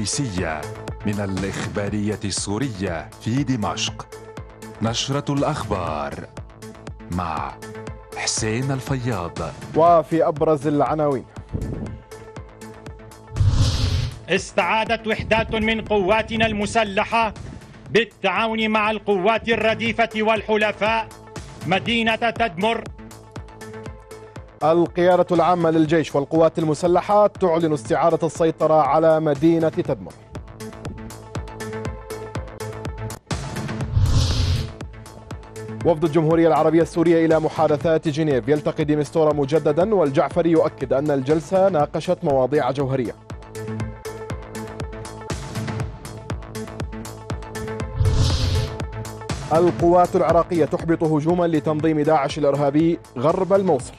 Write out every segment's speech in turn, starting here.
الرئيسية من الإخبارية السورية في دمشق نشرة الأخبار مع حسين الفياض وفي أبرز العناوين استعادت وحدات من قواتنا المسلحة بالتعاون مع القوات الرديفة والحلفاء مدينة تدمر القيادة العامة للجيش والقوات المسلحة تعلن استعارة السيطرة على مدينة تدمر وفد الجمهورية العربية السورية إلى محادثات جنيف يلتقي ديمستورا مجددا والجعفري يؤكد أن الجلسة ناقشت مواضيع جوهرية القوات العراقية تحبط هجوما لتنظيم داعش الإرهابي غرب الموصل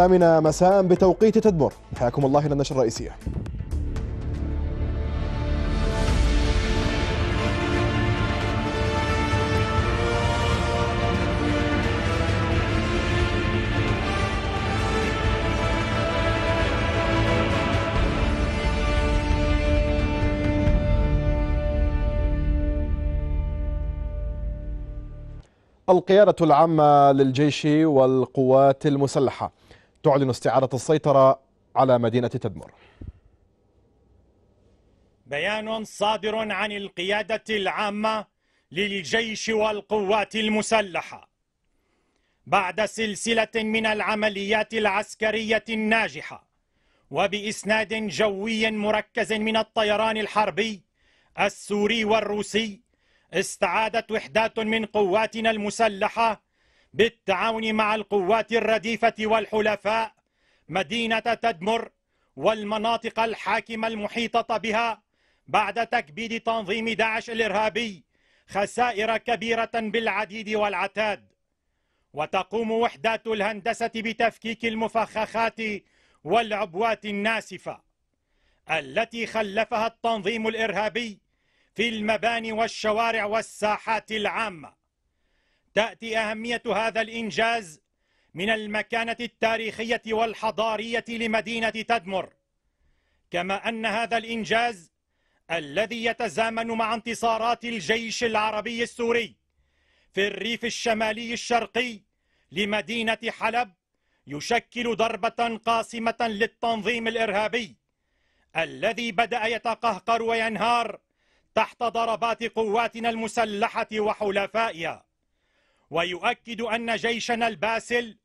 الثامنة مساء بتوقيت تدمر حياكم الله إلى النشرة الرئيسية القيادة العامة للجيش والقوات المسلحة تعلن استعادة السيطرة على مدينة تدمر بيان صادر عن القيادة العامة للجيش والقوات المسلحة بعد سلسلة من العمليات العسكرية الناجحة وبإسناد جوي مركز من الطيران الحربي السوري والروسي استعادت وحدات من قواتنا المسلحة بالتعاون مع القوات الرديفة والحلفاء مدينة تدمر والمناطق الحاكمة المحيطة بها بعد تكبيد تنظيم داعش الإرهابي خسائر كبيرة بالعديد والعتاد وتقوم وحدات الهندسة بتفكيك المفخخات والعبوات الناسفة التي خلفها التنظيم الإرهابي في المباني والشوارع والساحات العامة تأتي أهمية هذا الإنجاز من المكانة التاريخية والحضارية لمدينة تدمر كما أن هذا الإنجاز الذي يتزامن مع انتصارات الجيش العربي السوري في الريف الشمالي الشرقي لمدينة حلب يشكل ضربة قاسمة للتنظيم الإرهابي الذي بدأ يتقهقر وينهار تحت ضربات قواتنا المسلحة وحلفائها ويؤكد أن جيشنا الباسل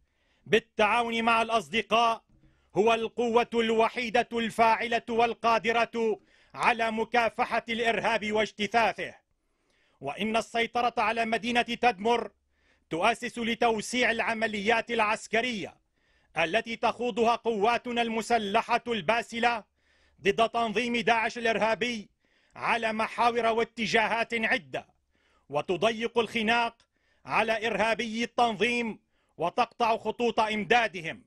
بالتعاون مع الأصدقاء هو القوة الوحيدة الفاعلة والقادرة على مكافحة الإرهاب واجتثاثه وإن السيطرة على مدينة تدمر تؤسس لتوسيع العمليات العسكرية التي تخوضها قواتنا المسلحة الباسلة ضد تنظيم داعش الإرهابي على محاور واتجاهات عدة وتضيق الخناق على إرهابي التنظيم وتقطع خطوط إمدادهم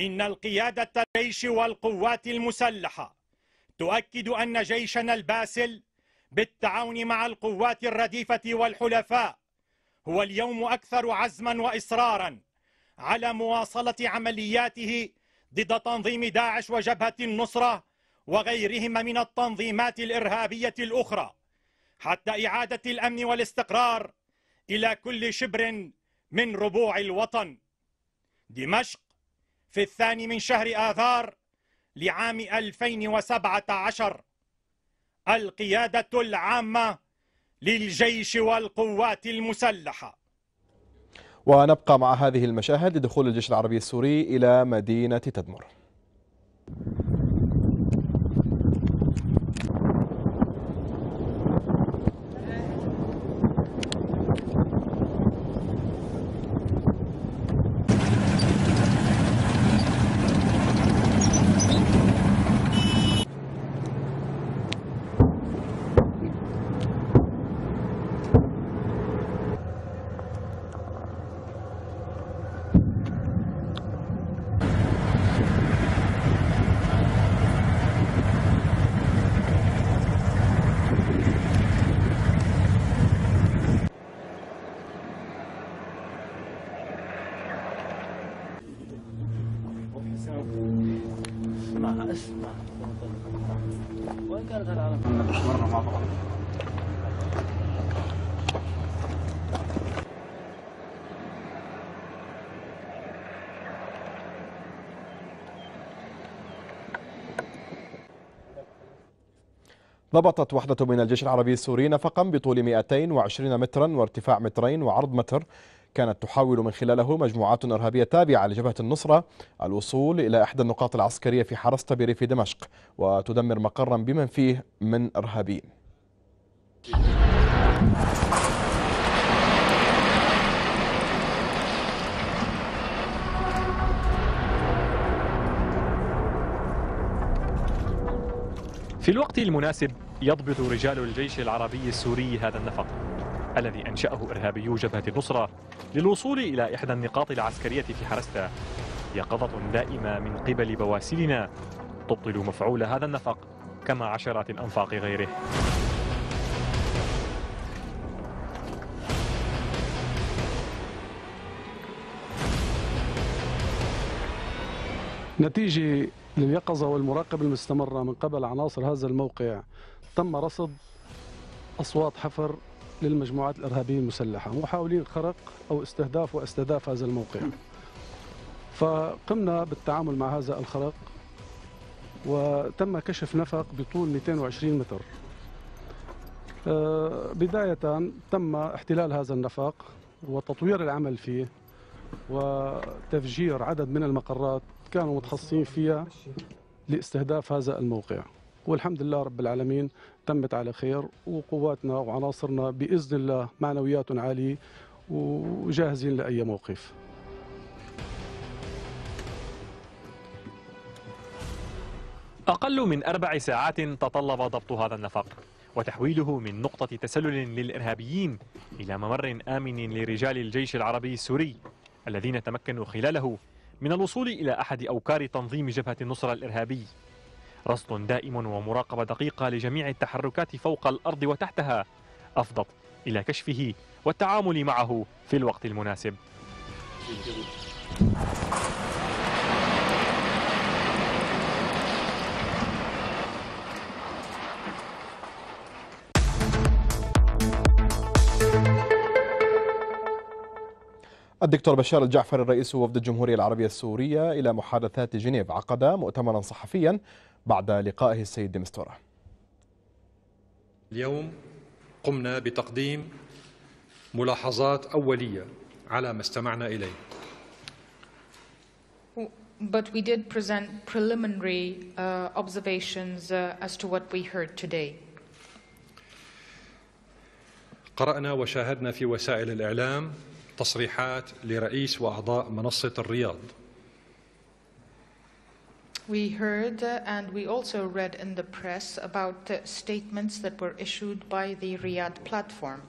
إن القيادة الجيش والقوات المسلحة تؤكد أن جيشنا الباسل بالتعاون مع القوات الرديفة والحلفاء هو اليوم أكثر عزما وإصرارا على مواصلة عملياته ضد تنظيم داعش وجبهة النصرة وغيرهما من التنظيمات الإرهابية الأخرى حتى إعادة الأمن والاستقرار إلى كل شبر من ربوع الوطن دمشق في الثاني من شهر آذار لعام 2017 القيادة العامة للجيش والقوات المسلحة ونبقى مع هذه المشاهد لدخول الجيش العربي السوري إلى مدينة تدمر ضبطت وحدة من الجيش العربي السوري نفقا بطول 220 مترا وارتفاع مترين وعرض متر كانت تحاول من خلاله مجموعات إرهابية تابعة لجبهة النصرة الوصول إلى إحدى النقاط العسكرية في تبري بريف دمشق وتدمر مقرا بمن فيه من إرهابيين في الوقت المناسب يضبط رجال الجيش العربي السوري هذا النفق الذي أنشأه إرهابيو جبهة النصرة للوصول إلى إحدى النقاط العسكرية في حرستا يقظة دائمة من قبل بواسلنا تبطل مفعول هذا النفق كما عشرات الأنفاق غيره نتيجة لليقظة والمراقبة المستمرة من قبل عناصر هذا الموقع تم رصد أصوات حفر للمجموعات الإرهابية المسلحة محاولين خرق أو استهداف واستهداف هذا الموقع فقمنا بالتعامل مع هذا الخرق وتم كشف نفق بطول 220 متر آه، بداية تم احتلال هذا النفق وتطوير العمل فيه وتفجير عدد من المقرات كانوا متخصصين فيها لاستهداف هذا الموقع والحمد لله رب العالمين تمت على خير وقواتنا وعناصرنا باذن الله معنويات عاليه وجاهزين لاي موقف أقل من أربع ساعات تطلب ضبط هذا النفق وتحويله من نقطة تسلل للإرهابيين إلى ممر آمن لرجال الجيش العربي السوري الذين تمكنوا خلاله من الوصول إلى أحد أوكار تنظيم جبهة النصرة الإرهابي رصد دائم ومراقبة دقيقة لجميع التحركات فوق الأرض وتحتها أفضت إلى كشفه والتعامل معه في الوقت المناسب الدكتور بشار الجعفر الرئيس وفد الجمهورية العربية السورية إلى محادثات جنيف عقد مؤتمرا صحفيا بعد لقائه السيد ديمستورا اليوم قمنا بتقديم ملاحظات أولية على ما استمعنا إليه But we did present preliminary uh, observations uh, as to what we heard today. قرأنا وشاهدنا في وسائل الإعلام تصريحات لرئيس وأعضاء منصة الرياض we heard and we also read in the press about statements that were issued by the Riyadh platform.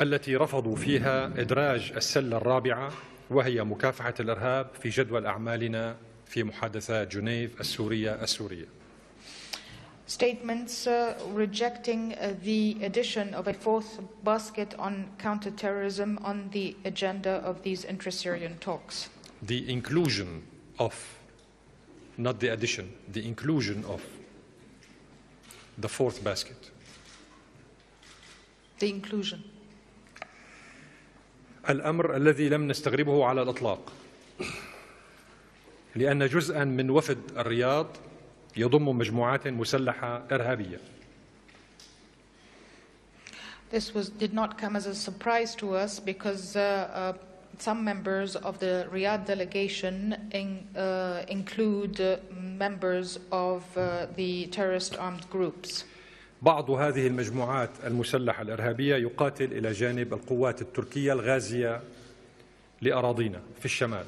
التي رفضوا فيها إدراج السلة الرابعة وهي مكافحة الإرهاب في جدول أعمالنا في محادثات جنيف السورية السورية. Statements uh, rejecting uh, the addition of a fourth basket on counterterrorism on the agenda of these intra-Syrian talks. The inclusion of not the addition, the inclusion of the fourth basket. The inclusion. الأمر الذي لم نستغربه على الإطلاق لأن جزءا من وفد الرياض يضم مجموعات مسلحة إرهابية This was, did not come as a surprise to us because uh, uh, some members of the Riyadh delegation in, uh, include members of uh, the terrorist armed groups. بعض هذه المجموعات المسلحة الإرهابية يقاتل إلى جانب القوات التركية الغازية لأراضينا في الشمال.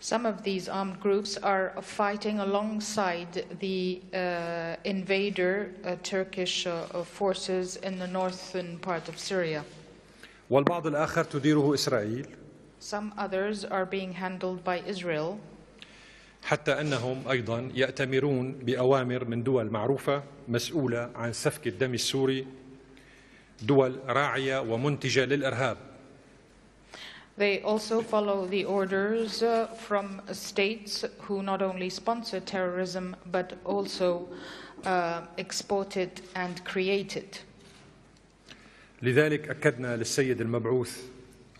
Some of these armed groups are fighting alongside the uh, invader uh, Turkish uh, forces in the northern part of Syria. والبعض الآخر تديره إسرائيل Some others are being handled by Israel حتى أنهم أيضا يأتمرون بأوامر من دول معروفة مسؤولة عن سفك الدم السوري دول راعية ومنتجة للإرهاب They also follow the orders from states who not only sponsor terrorism but also uh, export it and create it. لذلك أكدنا للسيد المبعوث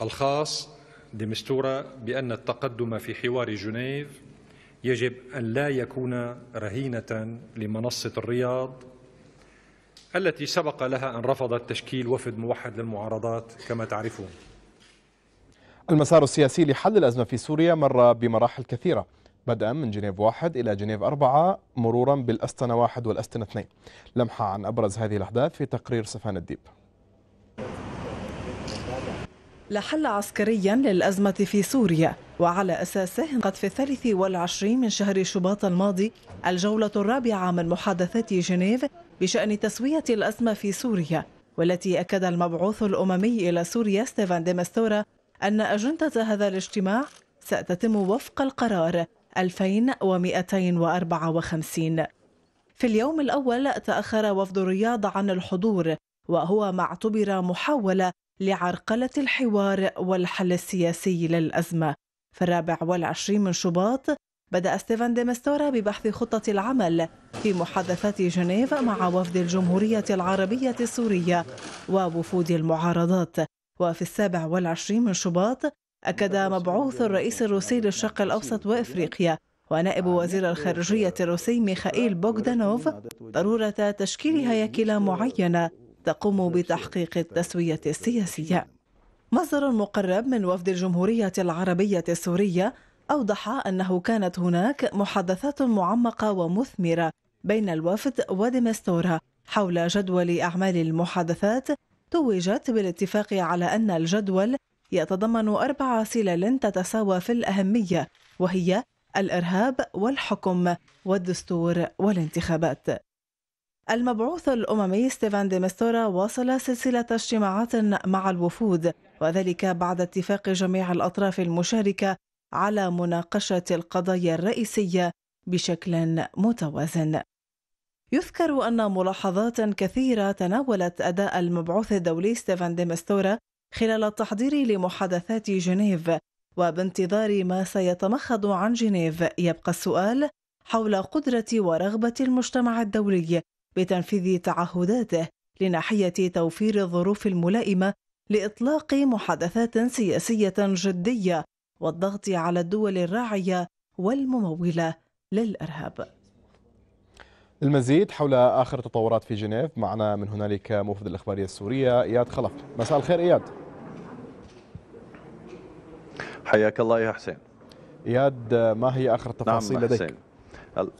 الخاص دمستورة بأن التقدم في حوار جنيف يجب أن لا يكون رهينة لمنصة الرياض التي سبق لها أن رفضت تشكيل وفد موحد للمعارضات كما تعرفون المسار السياسي لحل الأزمة في سوريا مر بمراحل كثيرة بدءا من جنيف واحد إلى جنيف أربعة مرورا بالأستنة واحد والأستنة اثنين لمحة عن أبرز هذه الأحداث في تقرير سفان الديب لحل عسكريا للأزمة في سوريا وعلى أساسه قد في الثالث والعشرين من شهر شباط الماضي الجولة الرابعة من محادثات جنيف بشأن تسوية الأزمة في سوريا والتي أكد المبعوث الأممي إلى سوريا ستيفان ديمستورا أن أجندة هذا الاجتماع ستتم وفق القرار 2254 في اليوم الأول تأخر وفد الرياض عن الحضور وهو ما اعتبر محاولة لعرقلة الحوار والحل السياسي للأزمة في الرابع والعشرين من شباط بدأ ستيفان ديمستورا ببحث خطة العمل في محادثات جنيف مع وفد الجمهورية العربية السورية ووفود المعارضات وفي السابع والعشرين من شباط أكد مبعوث الرئيس الروسي للشرق الأوسط وإفريقيا ونائب وزير الخارجية الروسي ميخائيل بوغدانوف ضرورة تشكيل هياكل معينة تقوم بتحقيق التسوية السياسية مصدر مقرب من وفد الجمهورية العربية السورية أوضح أنه كانت هناك محادثات معمقة ومثمرة بين الوفد ودمستورة حول جدول أعمال المحادثات توجت بالاتفاق على أن الجدول يتضمن أربع سلال تتساوى في الأهمية وهي الإرهاب والحكم والدستور والانتخابات المبعوث الأممي ستيفان دي ميستورا واصل سلسلة اجتماعات مع الوفود وذلك بعد اتفاق جميع الأطراف المشاركة على مناقشة القضايا الرئيسية بشكل متوازن يذكر أن ملاحظات كثيرة تناولت أداء المبعوث الدولي ستيفان دي ميستورا خلال التحضير لمحادثات جنيف وبانتظار ما سيتمخض عن جنيف يبقى السؤال حول قدرة ورغبة المجتمع الدولي بتنفيذ تعهداته لناحية توفير الظروف الملائمة لإطلاق محادثات سياسية جدية والضغط على الدول الراعية والممولة للإرهاب المزيد حول آخر التطورات في جنيف معنا من هنالك موفد الإخبارية السورية إياد خلف مساء الخير إياد حياك الله يا حسين إياد ما هي آخر نعم، التفاصيل نعم لديك؟ حسين.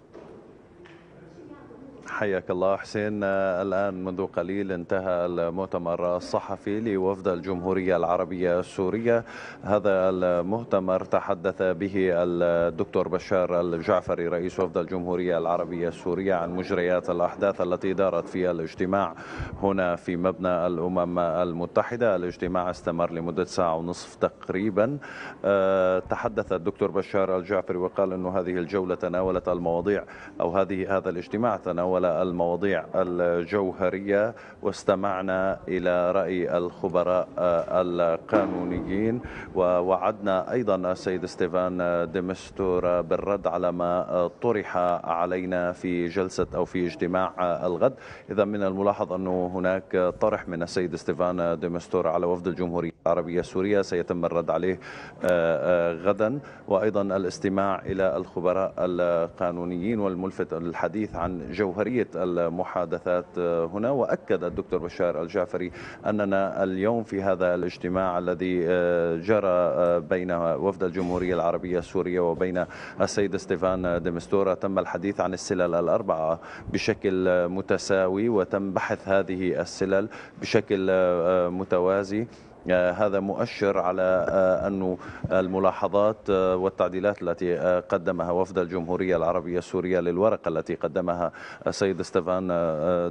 حياك الله حسين الآن منذ قليل انتهى المؤتمر الصحفي لوفد الجمهورية العربية السورية هذا المؤتمر تحدث به الدكتور بشار الجعفري رئيس وفد الجمهورية العربية السورية عن مجريات الأحداث التي دارت في الاجتماع هنا في مبنى الأمم المتحدة الاجتماع استمر لمدة ساعة ونصف تقريبا آه، تحدث الدكتور بشار الجعفري وقال أن هذه الجولة تناولت المواضيع أو هذه هذا الاجتماع تناول المواضيع الجوهرية واستمعنا إلى رأي الخبراء آه، القانونيين ووعدنا أيضا السيد ستيفان ديمستور بالرد على ما طرح علينا في جلسة أو في اجتماع الغد إذا من الملاحظ أنه هناك طرح من السيد ستيفان ديمستور على وفد الجمهورية العربية السورية سيتم الرد عليه آه، آه، غدا وأيضا الاستماع إلى الخبراء القانونيين والملفت الحديث عن جوهرية جدية المحادثات هنا وأكد الدكتور بشار الجعفري أننا اليوم في هذا الاجتماع الذي آه، جرى آه، بين وفد الجمهورية العربية السورية وبين السيد ستيفان ديمستورا تم الحديث عن السلل الأربعة بشكل متساوي وتم بحث هذه السلل بشكل آه، متوازي آه، هذا مؤشر على آه، أن الملاحظات آه، والتعديلات التي قدمها وفد الجمهورية العربية السورية للورقة التي قدمها السيد ستيفان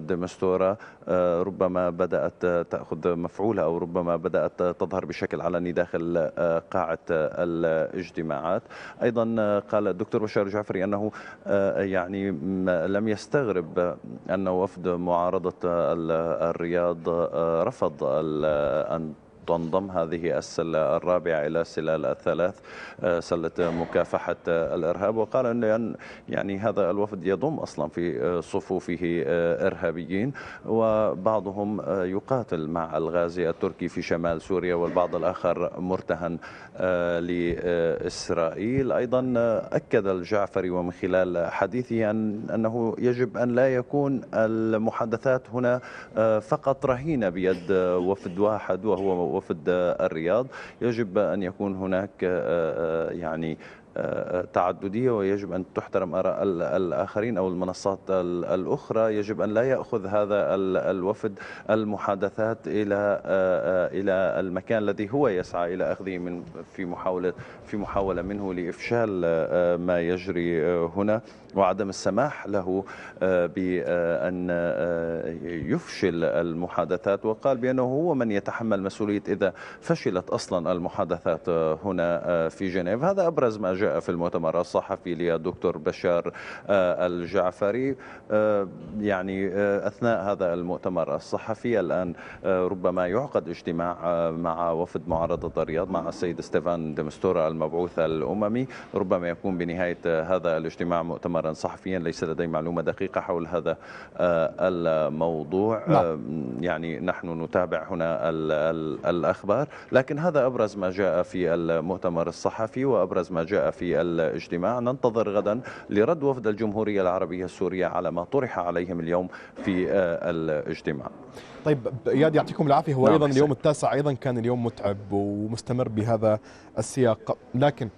ديمستورا ربما بدأت تأخذ مفعولها أو ربما بدأت تظهر بشكل علني داخل قاعة الاجتماعات أيضا قال الدكتور بشار جعفري أنه يعني لم يستغرب أن وفد معارضة الرياض رفض أن تنضم هذه السلة الرابعة إلى سلال الثلاث آه، سلة مكافحة الإرهاب وقال أن يعني-, يعني هذا الوفد يضم أصلا في آه، صفوفه آه، إرهابيين وبعضهم يقاتل مع الغازي التركي في شمال سوريا والبعض الآخر مرتهن لإسرائيل أيضا أكد الجعفري ومن خلال حديثه أن أنه يجب أن لا يكون المحادثات هنا فقط رهينة بيد وفد واحد وهو وفد الرياض يجب أن يكون هناك آه، آه، يعني تعددية ويجب أن تحترم آراء الآخرين أو المنصات الأخرى يجب أن لا يأخذ هذا الوفد المحادثات إلى آه، إلى المكان الذي هو يسعى إلى أخذه من في محاولة في محاولة منه لإفشال آه، ما يجري هنا وعدم السماح له آه، بأن يفشل المحادثات وقال بأنه هو من يتحمل مسؤولية إذا فشلت أصلا المحادثات هنا في جنيف هذا أبرز ما جاء جاء في المؤتمر الصحفي للدكتور بشار آه، الجعفري آه، يعني آه، أثناء هذا المؤتمر الصحفي الآن ربما يعقد اجتماع مع وفد معارضة الرياض مع السيد ستيفان دمستورا المبعوث الأممي ربما يكون بنهاية هذا الاجتماع مؤتمرا صحفيا ليس لدي معلومة دقيقة حول هذا الموضوع لا. نعم. يعني نحن نتابع هنا الـ الـ الأخبار لكن هذا أبرز ما جاء في المؤتمر الصحفي وأبرز ما جاء في الاجتماع ننتظر غدا لرد وفد الجمهورية العربية السورية على ما طرح عليهم اليوم في آه، الاجتماع طيب اياد يعطيكم العافيه هو نعم. ايضا اليوم التاسع ايضا كان اليوم متعب ومستمر بهذا السياق لكن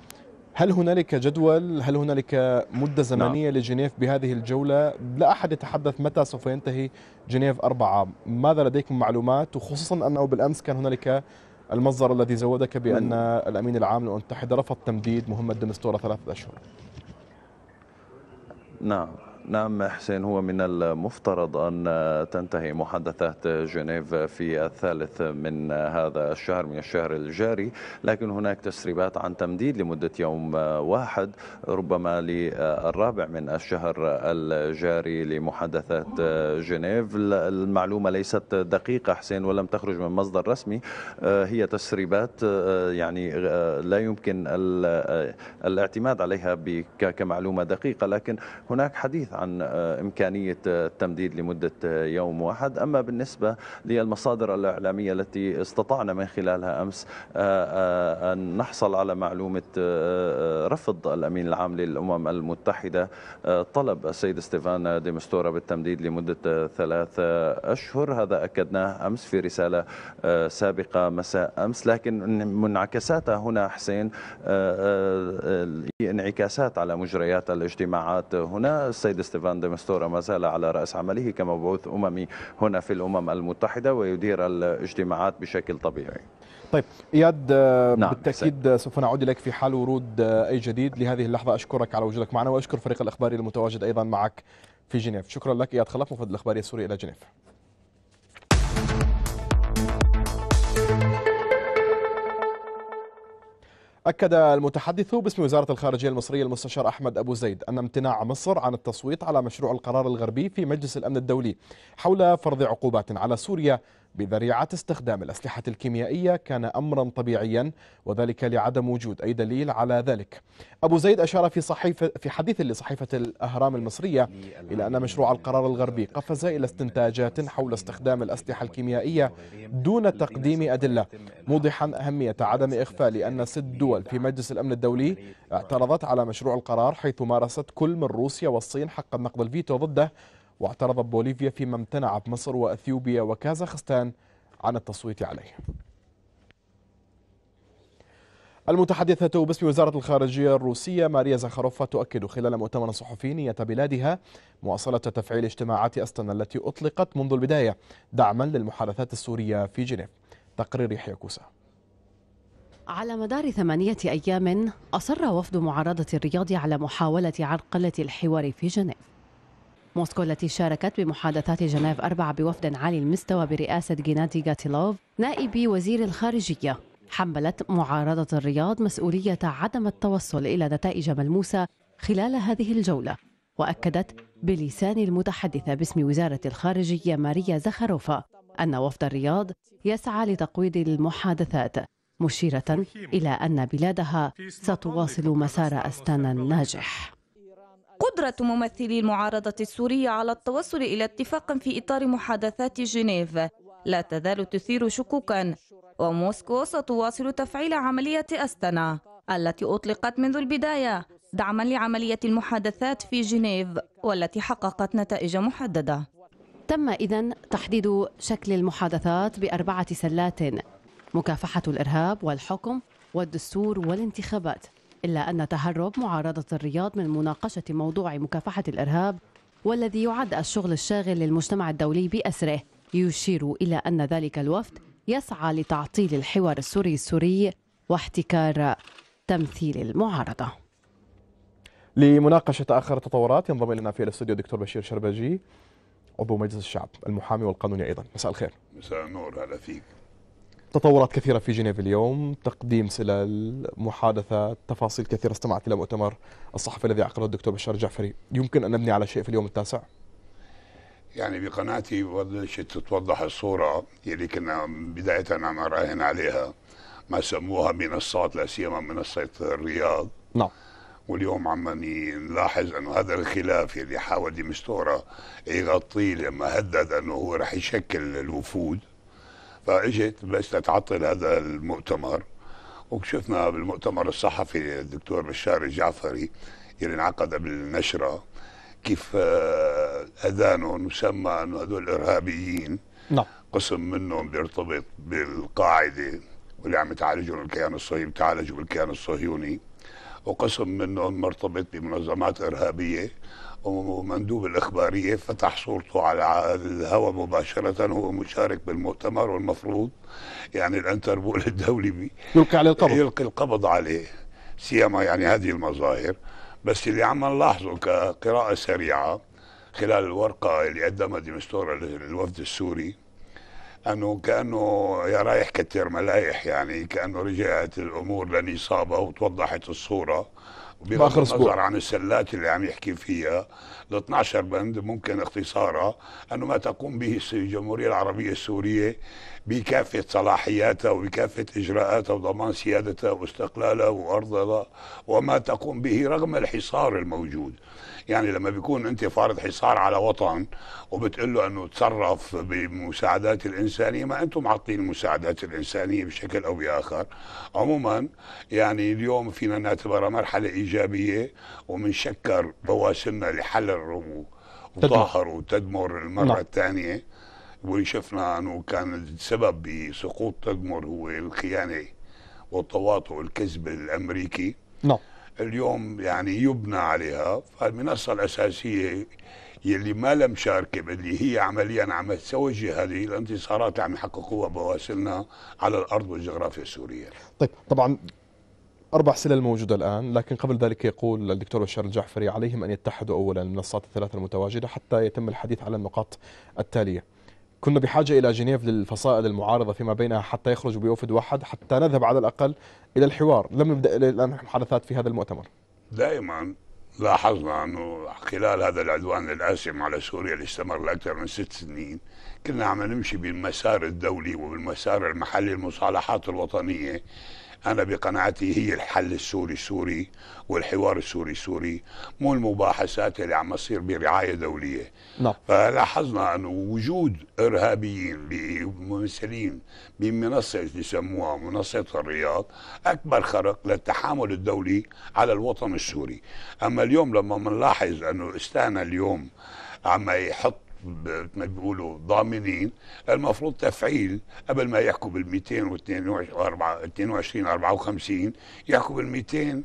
هل هنالك جدول هل هنالك مده نعم. زمنيه نعم. لجنيف بهذه الجوله لا احد يتحدث متى سوف ينتهي جنيف أربعة ماذا لديكم معلومات وخصوصا انه بالامس كان هنالك المصدر الذي زودك بأن الأمين العام للأمم المتحدة رفض تمديد مهمة دمستورا ثلاثة أشهر نعم نعم حسين هو من المفترض أن تنتهي محادثات جنيف في الثالث من هذا الشهر من الشهر الجاري لكن هناك تسريبات عن تمديد لمدة يوم واحد ربما للرابع من الشهر الجاري لمحادثات جنيف المعلومة ليست دقيقة حسين ولم تخرج من مصدر رسمي هي تسريبات يعني لا يمكن الاعتماد عليها كمعلومة دقيقة لكن هناك حديث عن آه، إمكانية آه، التمديد لمدة آه، يوم واحد أما بالنسبة للمصادر الإعلامية التي استطعنا من خلالها أمس أن نحصل على معلومة رفض الأمين العام للأمم المتحدة طلب السيد ستيفان ديمستورا بالتمديد لمدة ثلاث أشهر هذا أكدناه أمس في رسالة سابقة مساء أمس لكن منعكساتها هنا حسين انعكاسات على مجريات الاجتماعات هنا السيد ستيفان ديمستورا ما زال على رأس عمله كمبعوث أممي هنا في الأمم المتحدة ويدير الاجتماعات بشكل طبيعي طيب إياد آه، نعم بالتأكيد حسن. سوف نعود إليك في حال ورود آه، أي جديد لهذه اللحظة أشكرك على وجودك معنا وأشكر فريق الإخباري المتواجد أيضا معك في جنيف شكرا لك إياد خلف مفوض الاخباري السوري إلى جنيف أكد المتحدث باسم وزارة الخارجية المصرية المستشار أحمد أبو زيد أن امتناع مصر عن التصويت على مشروع القرار الغربي في مجلس الأمن الدولي حول فرض عقوبات على سوريا بذريعة استخدام الأسلحة الكيميائية كان أمرا طبيعيا وذلك لعدم وجود أي دليل على ذلك أبو زيد أشار في, صحيفة في حديث لصحيفة الأهرام المصرية إلى أن مشروع القرار الغربي قفز إلى استنتاجات حول استخدام الأسلحة الكيميائية دون تقديم أدلة موضحا أهمية عدم إغفال أن ست دول في مجلس الأمن الدولي اعترضت على مشروع القرار حيث مارست كل من روسيا والصين حق النقض الفيتو ضده واعترضت بوليفيا فيما امتنعت مصر وأثيوبيا وكازاخستان عن التصويت عليه المتحدثة باسم وزارة الخارجية الروسية ماريا زاخروفا تؤكد خلال مؤتمر صحفي نية بلادها مواصلة تفعيل اجتماعات أستنا التي أطلقت منذ البداية دعما للمحادثات السورية في جنيف تقرير يحيى كوسا. على مدار ثمانية أيام أصر وفد معارضة الرياض على محاولة عرقلة الحوار في جنيف موسكو التي شاركت بمحادثات جنيف أربعة بوفد عالي المستوى برئاسة جينادي غاتيلوف نائب وزير الخارجية حملت معارضة الرياض مسؤولية عدم التوصل إلى نتائج ملموسة خلال هذه الجولة وأكدت بلسان المتحدثة باسم وزارة الخارجية ماريا زخروفا أن وفد الرياض يسعى لتقويض المحادثات مشيرة إلى أن بلادها ستواصل مسار أستانا الناجح قدرة ممثلي المعارضة السورية على التوصل إلى اتفاق في إطار محادثات جنيف لا تزال تثير شكوكا وموسكو ستواصل تفعيل عملية أستنا التي أطلقت منذ البداية دعما لعملية المحادثات في جنيف والتي حققت نتائج محددة تم إذا تحديد شكل المحادثات بأربعة سلات مكافحة الإرهاب والحكم والدستور والانتخابات إلا أن تهرب معارضة الرياض من مناقشة موضوع مكافحة الإرهاب والذي يعد الشغل الشاغل للمجتمع الدولي بأسره يشير إلى أن ذلك الوفد يسعى لتعطيل الحوار السوري السوري واحتكار تمثيل المعارضة لمناقشة آخر التطورات ينضم إلينا في الاستوديو دكتور بشير شربجي عضو مجلس الشعب المحامي والقانوني أيضا مساء الخير مساء النور هلا فيك تطورات كثيرة في جنيف اليوم تقديم سلال محادثات تفاصيل كثيرة استمعت إلى مؤتمر الصحفي الذي عقده الدكتور بشار الجعفري يمكن أن نبني على شيء في اليوم التاسع يعني بقناعتي بلشت تتوضح الصورة اللي كنا بداية عم راهن عليها ما سموها منصات لا سيما منصة الرياض نعم واليوم عم نلاحظ انه هذا الخلاف اللي حاول ديمستورا يغطيه لما هدد انه هو رح يشكل الوفود فاجت بس تعطل هذا المؤتمر وشفنا بالمؤتمر الصحفي الدكتور بشار الجعفري اللي انعقد بالنشرة كيف آه، أذانهم وسمى أنه هذول إرهابيين نعم قسم منهم بيرتبط بالقاعدة واللي عم يتعالجون الكيان الصهيوني بتعالجوا بالكيان الصهيوني وقسم منهم مرتبط بمنظمات إرهابية ومندوب الإخبارية فتح صورته على الهواء مباشرة هو مشارك بالمؤتمر والمفروض يعني الانتربول الدولي يلقي عليه القبض يلقي القبض عليه سيما يعني هذه المظاهر بس اللي عم نلاحظه كقراءة سريعة خلال الورقة اللي قدمها ديمستور للوفد السوري أنه كأنه يا رايح كتر ملايح يعني كأنه رجعت الأمور لنصابها وتوضحت الصورة باخر اسبوع عن السلات اللي عم يحكي فيها ال 12 بند ممكن اختصارها انه ما تقوم به الجمهوريه العربيه السوريه بكافه صلاحياتها وبكافه اجراءاتها وضمان سيادتها واستقلالها وارضها وما تقوم به رغم الحصار الموجود يعني لما بيكون انت فارض حصار على وطن وبتقول له انه تصرف بمساعدات الانسانيه ما انتم معطين المساعدات الانسانيه بشكل او باخر عموما يعني اليوم فينا نعتبرها مرحله ايجابيه ومنشكر بواسمنا لحل وطاهر وتدمر المره نعم. الثانيه وشفنا انه كان السبب بسقوط تدمر هو الخيانه والتواطؤ الكذب الامريكي نعم اليوم يعني يبنى عليها فالمنصة الأساسية يلي ما لها مشاركة اللي هي عمليا عم تسوي هذه الانتصارات عم يحققوها بواسلنا على الأرض والجغرافيا السورية طيب طبعا أربع سلال موجودة الآن لكن قبل ذلك يقول الدكتور بشار الجعفري عليهم أن يتحدوا أولا المنصات الثلاثة المتواجدة حتى يتم الحديث على النقاط التالية كنا بحاجة إلى جنيف للفصائل المعارضة فيما بينها حتى يخرجوا بوفد واحد حتى نذهب على الأقل إلى الحوار لم يبدأ إلى الآن محادثات في هذا المؤتمر دائما لاحظنا أنه خلال هذا العدوان الآسم على سوريا اللي استمر لأكثر من ست سنين كنا عم نمشي بالمسار الدولي وبالمسار المحلي المصالحات الوطنية أنا بقناعتي هي الحل السوري السوري والحوار السوري السوري مو المباحثات اللي عم تصير برعاية دولية نعم. فلاحظنا أنه وجود إرهابيين بممثلين بمنصة يسموها منصة الرياض أكبر خرق للتحامل الدولي على الوطن السوري أما اليوم لما بنلاحظ أنه استانا اليوم عم يحط ما بيقولوا ضامنين المفروض تفعيل قبل ما يحكوا بال 222 24 54 يحكوا بال 200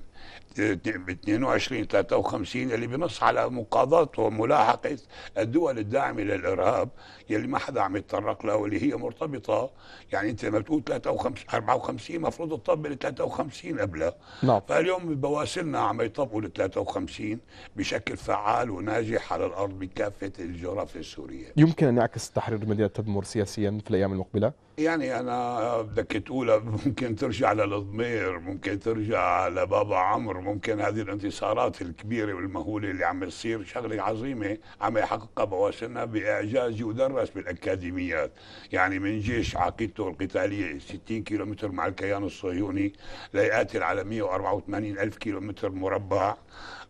22 53 اللي بنص على مقاضاة وملاحقة الدول الداعمة للإرهاب يلي ما حدا عم يتطرق لها واللي هي مرتبطة يعني أنت لما بتقول 53 54 المفروض تطبق 53 قبلها نعم فاليوم بواسلنا عم يطبقوا ال 53 بشكل فعال وناجح على الأرض بكافة الجغرافيا السورية يمكن أن يعكس تحرير مدينة تدمر سياسيا في الأيام المقبلة؟ يعني انا بدك تقولها ممكن ترجع للضمير ممكن ترجع لبابا عمرو ممكن هذه الانتصارات الكبيره والمهوله اللي عم تصير شغله عظيمه عم يحققها بواسنا باعجاز يدرس بالاكاديميات يعني من جيش عقيدته القتاليه 60 كيلومتر مع الكيان الصهيوني ليقاتل على 184 الف كيلومتر مربع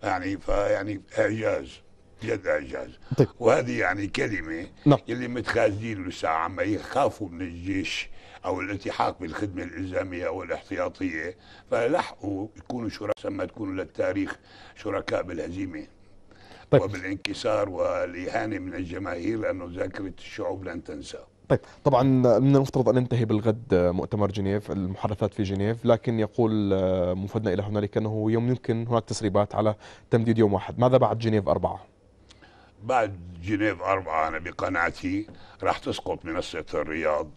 يعني فيعني اعجاز ثلاث اعجاز طيب. وهذه يعني كلمه نعم. اللي متخاذلين لساعة ما يخافوا من الجيش او الالتحاق بالخدمه الالزاميه او الاحتياطيه فلحقوا يكونوا شركاء ثم تكونوا للتاريخ شركاء بالهزيمه طيب. وبالانكسار والاهانه من الجماهير لانه ذاكره الشعوب لن تنسى طيب طبعا من المفترض ان ينتهي بالغد مؤتمر جنيف المحادثات في جنيف لكن يقول مفدنا الى هنالك انه يوم يمكن هناك تسريبات على تمديد يوم واحد ماذا بعد جنيف اربعه؟ بعد جنيف أربعة أنا بقناعتي راح تسقط منصة الرياض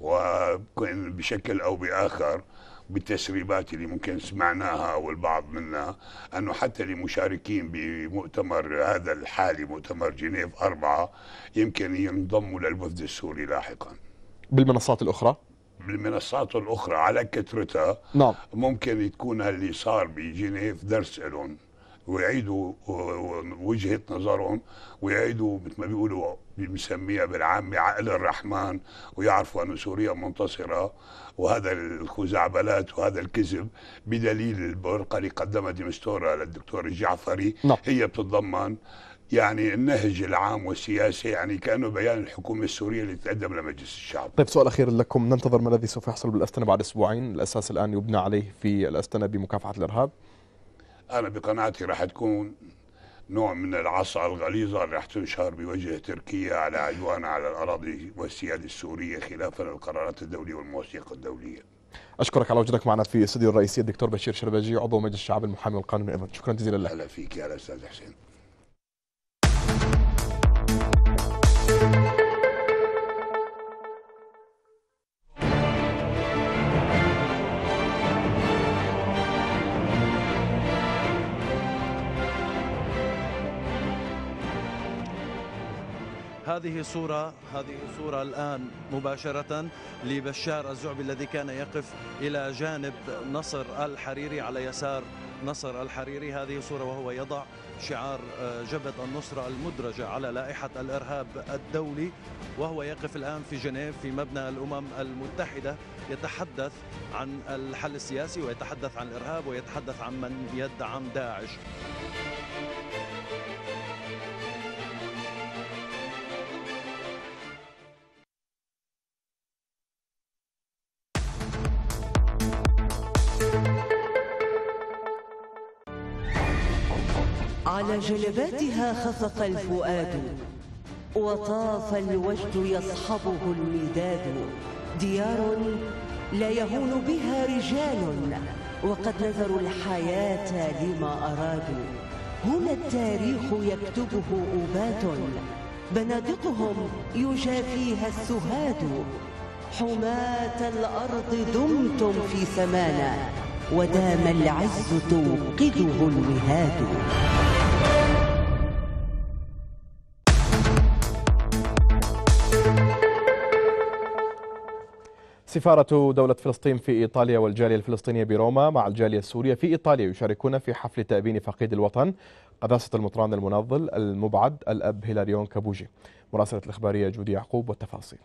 وبشكل أو بآخر بالتسريبات اللي ممكن سمعناها او البعض منا انه حتى المشاركين بمؤتمر هذا الحالي مؤتمر جنيف اربعه يمكن ينضموا للوفد السوري لاحقا. بالمنصات الاخرى؟ بالمنصات الاخرى على كثرتها نعم ممكن تكون اللي صار بجنيف درس لهم ويعيدوا وجهه نظرهم ويعيدوا مثل ما بيقولوا بنسميها بالعامي عقل الرحمن ويعرفوا أن سوريا منتصرة وهذا الخزعبلات وهذا الكذب بدليل الورقة اللي قدمها ديمستورا للدكتور الجعفري نعم. هي بتتضمن يعني النهج العام والسياسي يعني كانه بيان الحكومه السوريه اللي تقدم لمجلس الشعب. طيب سؤال اخير لكم ننتظر ما الذي سوف يحصل بالاستنه بعد اسبوعين، الاساس الان يبنى عليه في الاستنه بمكافحه الارهاب. أنا بقناعتي راح تكون نوع من العصا الغليظة اللي راح تنشر بوجه تركيا على عدوان على الأراضي والسيادة السورية خلافا للقرارات الدولية والمواثيق الدولية أشكرك على وجودك معنا في استديو الرئيسي الدكتور بشير شربجي عضو مجلس الشعب المحامي والقانوني أيضا شكرا جزيلا لك أهلا فيك يا أستاذ حسين هذه صورة هذه صورة الآن مباشرة لبشار الزعبي الذي كان يقف إلى جانب نصر الحريري على يسار نصر الحريري هذه صورة وهو يضع شعار آه، جبهة النصرة المدرجة على لائحة الإرهاب الدولي وهو يقف الآن في جنيف في مبنى الأمم المتحدة يتحدث عن الحل السياسي ويتحدث عن الإرهاب ويتحدث عن من يدعم داعش وعلى جلباتها خفق الفؤاد وطاف الوجد يصحبه المداد ديار لا يهون بها رجال وقد نذروا الحياة لما أرادوا هنا التاريخ يكتبه أبات بنادقهم يجافيها السهاد حماة الأرض دمتم في سمانا ودام العز توقده الوهاد سفارة دولة فلسطين في إيطاليا والجالية الفلسطينية بروما مع الجالية السورية في إيطاليا يشاركون في حفل تأبين فقيد الوطن قداسة المطران المناضل المبعد الأب هيلاريون كابوجي مراسلة الإخبارية جودي يعقوب والتفاصيل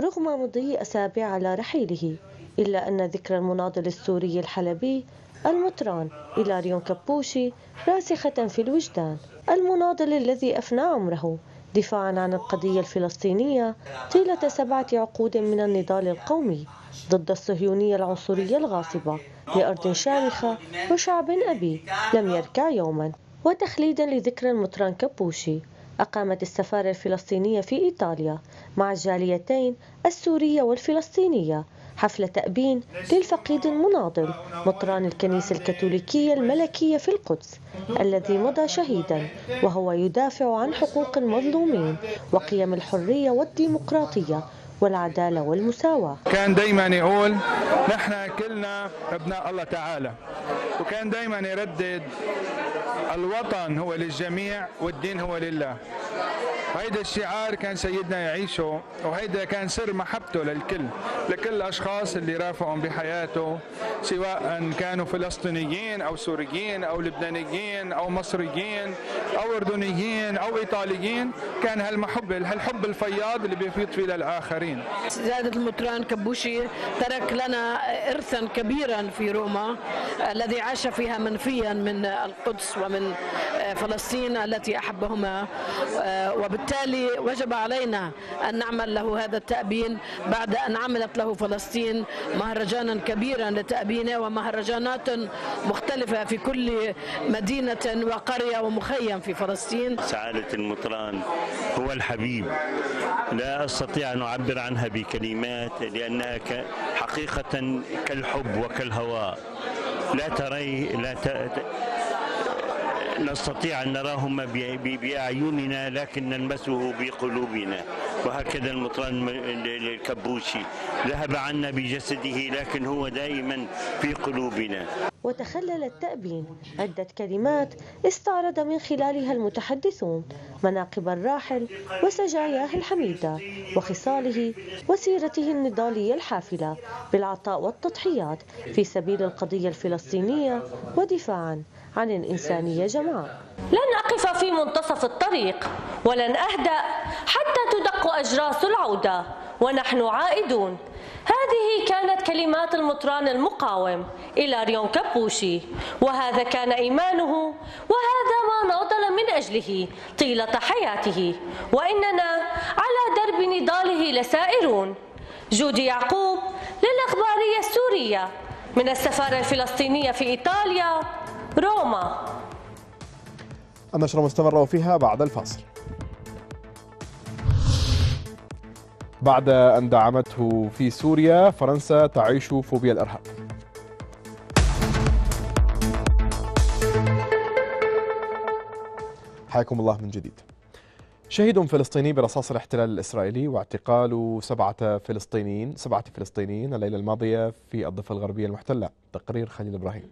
رغم مضي أسابيع على رحيله إلا أن ذكرى المناضل السوري الحلبي المطران هيلاريون كابوشي راسخة في الوجدان المناضل الذي أفنى عمره دفاعا عن القضية الفلسطينية طيلة سبعة عقود من النضال القومي ضد الصهيونية العنصرية الغاصبة لأرض شامخة وشعب أبي لم يركع يوما وتخليدا لذكرى المطران كابوشي أقامت السفارة الفلسطينية في إيطاليا مع الجاليتين السورية والفلسطينية حفل تأبين للفقيد المناضل مطران الكنيسة الكاثوليكية الملكية في القدس الذي مضى شهيدا وهو يدافع عن حقوق المظلومين وقيم الحرية والديمقراطية والعدالة والمساواة كان دايما يقول نحن كلنا ابناء الله تعالى وكان دايما يردد الوطن هو للجميع والدين هو لله وهيدا الشعار كان سيدنا يعيشه وهيدا كان سر محبته للكل لكل الأشخاص اللي رافقهم بحياته سواء كانوا فلسطينيين أو سوريين أو لبنانيين أو مصريين أو أردنيين أو إيطاليين كان هالمحبة هالحب الفياض اللي بيفيض فيه للآخرين زيادة المطران كبوشي ترك لنا إرثا كبيرا في روما الذي عاش فيها منفيا من القدس ومن فلسطين التي أحبهما آه، وبالتالي وجب علينا أن نعمل له هذا التأبين بعد أن عملت له فلسطين مهرجانا كبيرا لتأبينه ومهرجانات مختلفة في كل مدينة وقرية ومخيم في فلسطين سعادة المطران هو الحبيب لا أستطيع أن أعبر عنها بكلمات لأنها حقيقة كالحب وكالهواء لا تري لا ت... نستطيع أن نراهما بأعيننا لكن نلمسه بقلوبنا وهكذا المطران الكبوشي ذهب عنا بجسده لكن هو دائما في قلوبنا وتخلل التأبين عدة كلمات استعرض من خلالها المتحدثون مناقب الراحل وسجاياه الحميدة وخصاله وسيرته النضالية الحافلة بالعطاء والتضحيات في سبيل القضية الفلسطينية ودفاعا عن الإنسانية جماعة لن أقف في منتصف الطريق ولن أهدأ حتى تدق أجراس العودة ونحن عائدون هذه كانت كلمات المطران المقاوم إلى ريون كابوشي وهذا كان إيمانه وهذا ما ناضل من أجله طيلة حياته وإننا على درب نضاله لسائرون جودي يعقوب للأخبارية السورية من السفارة الفلسطينية في إيطاليا روما النشرة مستمرة فيها بعد الفاصل بعد أن دعمته في سوريا فرنسا تعيش فوبيا الإرهاب حياكم الله من جديد شهيد فلسطيني برصاص الاحتلال الإسرائيلي واعتقال سبعة فلسطينيين سبعة فلسطينيين الليلة الماضية في الضفة الغربية المحتلة تقرير خليل إبراهيم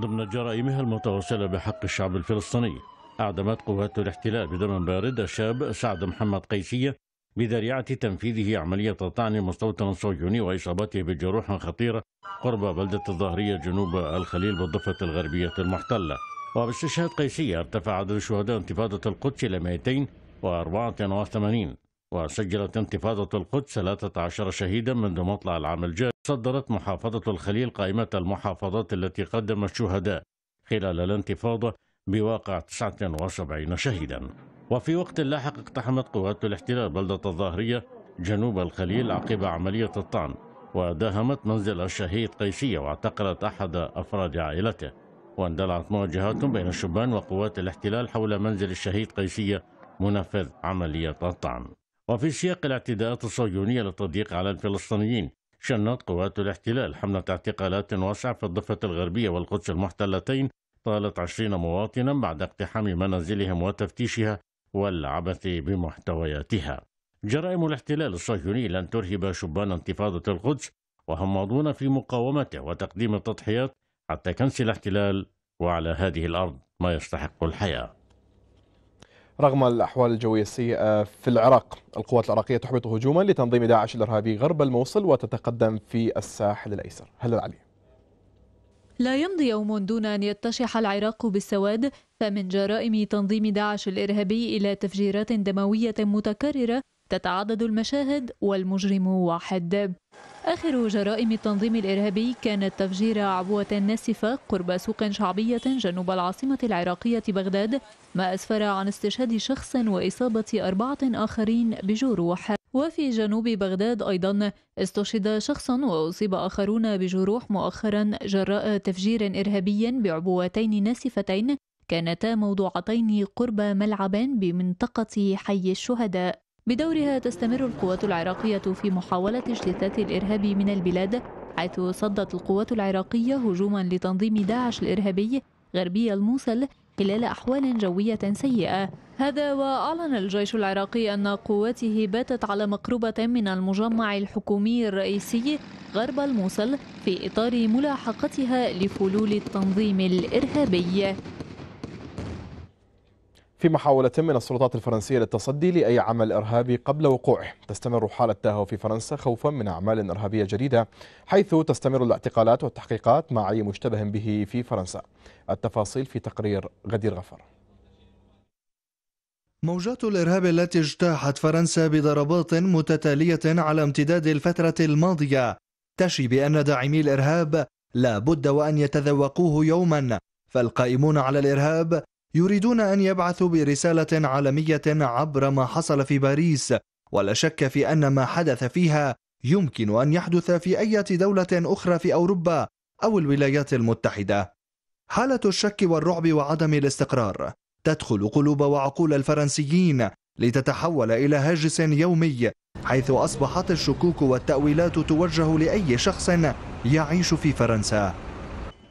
ضمن جرائمها المتواصلة بحق الشعب الفلسطيني أعدمت قوات الاحتلال بدم بارد الشاب سعد محمد قيسية بذريعة تنفيذه عملية طعن مستوطن صهيوني وإصابته بجروح خطيرة قرب بلدة الظهرية جنوب الخليل بالضفة الغربية المحتلة وباستشهاد قيسية ارتفع عدد شهداء انتفاضة القدس إلى 284 وسجلت انتفاضة القدس 13 شهيدا منذ مطلع العام الجاري صدرت محافظة الخليل قائمة المحافظات التي قدمت شهداء خلال الانتفاضة بواقع 79 شهيدا وفي وقت لاحق اقتحمت قوات الاحتلال بلدة الظاهرية جنوب الخليل عقب عملية الطعن وداهمت منزل الشهيد قيسية واعتقلت أحد أفراد عائلته واندلعت مواجهات بين الشبان وقوات الاحتلال حول منزل الشهيد قيسية منفذ عملية الطعن وفي سياق الاعتداءات الصهيونية للتضييق على الفلسطينيين شنت قوات الاحتلال حملة اعتقالات واسعة في الضفة الغربية والقدس المحتلتين طالت عشرين مواطنا بعد اقتحام منازلهم وتفتيشها والعبث بمحتوياتها جرائم الاحتلال الصهيوني لن ترهب شبان انتفاضة القدس وهم ماضون في مقاومته وتقديم التضحيات حتى كنس الاحتلال وعلى هذه الأرض ما يستحق الحياة رغم الأحوال الجوية السيئة في العراق القوات العراقية تحبط هجوما لتنظيم داعش الإرهابي غرب الموصل وتتقدم في الساحل الأيسر هل العلي لا يمضي يوم دون أن يتشح العراق بالسواد فمن جرائم تنظيم داعش الإرهابي إلى تفجيرات دموية متكررة تتعدد المشاهد والمجرم واحد آخر جرائم التنظيم الإرهابي كانت تفجير عبوة ناسفة قرب سوق شعبية جنوب العاصمة العراقية بغداد ما أسفر عن استشهاد شخص وإصابة أربعة آخرين بجروح وفي جنوب بغداد أيضا استشهد شخص وأصيب آخرون بجروح مؤخرا جراء تفجير إرهابي بعبوتين ناسفتين كانتا موضوعتين قرب ملعب بمنطقة حي الشهداء بدورها تستمر القوات العراقية في محاولة اجتثاث الإرهاب من البلاد حيث صدت القوات العراقية هجوما لتنظيم داعش الإرهابي غربي الموصل خلال أحوال جوية سيئة هذا وأعلن الجيش العراقي أن قواته باتت على مقربة من المجمع الحكومي الرئيسي غرب الموصل في إطار ملاحقتها لفلول التنظيم الإرهابي في محاولة من السلطات الفرنسية للتصدي لأي عمل إرهابي قبل وقوعه تستمر حالة تاهو في فرنسا خوفا من أعمال إرهابية جديدة حيث تستمر الاعتقالات والتحقيقات مع أي مشتبه به في فرنسا التفاصيل في تقرير غدير غفر موجات الإرهاب التي اجتاحت فرنسا بضربات متتالية على امتداد الفترة الماضية تشي بأن داعمي الإرهاب لا بد وأن يتذوقوه يوما فالقائمون على الإرهاب يريدون أن يبعثوا برسالة عالمية عبر ما حصل في باريس ولا شك في أن ما حدث فيها يمكن أن يحدث في أي دولة أخرى في أوروبا أو الولايات المتحدة حالة الشك والرعب وعدم الاستقرار تدخل قلوب وعقول الفرنسيين لتتحول إلى هاجس يومي حيث أصبحت الشكوك والتأويلات توجه لأي شخص يعيش في فرنسا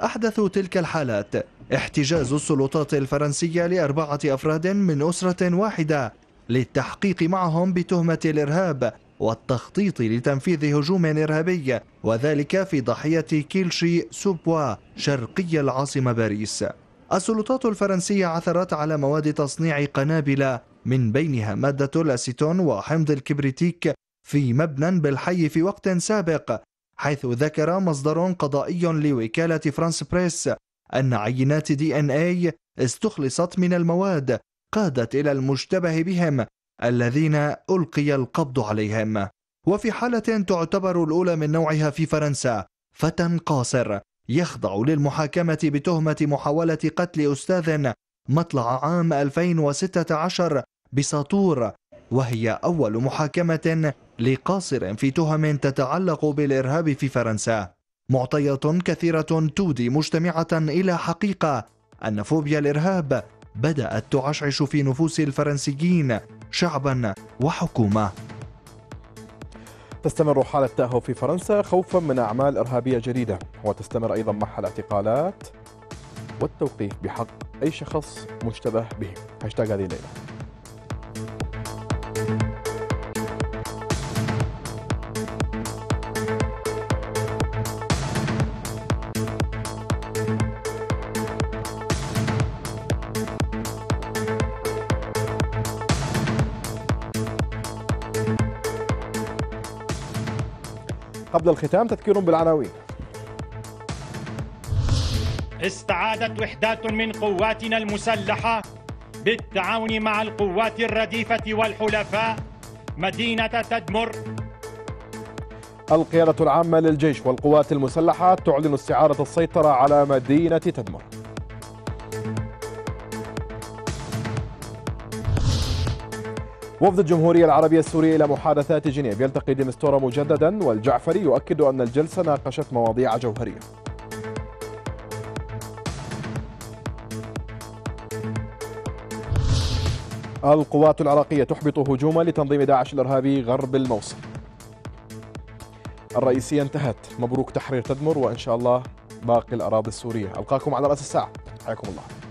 أحدث تلك الحالات احتجاز السلطات الفرنسية لأربعة أفراد من أسرة واحدة للتحقيق معهم بتهمة الإرهاب والتخطيط لتنفيذ هجوم إرهابي وذلك في ضحية كيلشي سوبوا شرقي العاصمة باريس السلطات الفرنسية عثرت على مواد تصنيع قنابل من بينها مادة الأسيتون وحمض الكبريتيك في مبنى بالحي في وقت سابق حيث ذكر مصدر قضائي لوكالة فرانس بريس أن عينات دي إن إي استخلصت من المواد قادت إلى المشتبه بهم الذين ألقي القبض عليهم وفي حالة تعتبر الأولى من نوعها في فرنسا فتى قاصر يخضع للمحاكمة بتهمة محاولة قتل أستاذ مطلع عام 2016 بساطور وهي أول محاكمة لقاصر في تهم تتعلق بالإرهاب في فرنسا معطيات كثيرة تودي مجتمعة إلى حقيقة أن فوبيا الإرهاب بدأت تعشعش في نفوس الفرنسيين شعبا وحكومة تستمر حالة تاهو في فرنسا خوفا من أعمال إرهابية جديدة وتستمر أيضا معها الاعتقالات والتوقيف بحق أي شخص مشتبه به هاشتاج هذه الليلة قبل الختام تذكير بالعناوين استعادت وحدات من قواتنا المسلحة بالتعاون مع القوات الرديفة والحلفاء مدينة تدمر القيادة العامة للجيش والقوات المسلحة تعلن استعارة السيطرة على مدينة تدمر وفد الجمهورية العربية السورية إلى محادثات جنيف يلتقي ديمستورا مجددا والجعفري يؤكد أن الجلسة ناقشت مواضيع جوهرية القوات العراقية تحبط هجوما لتنظيم داعش الإرهابي غرب الموصل الرئيسية انتهت مبروك تحرير تدمر وإن شاء الله باقي الأراضي السورية ألقاكم على رأس الساعة حياكم الله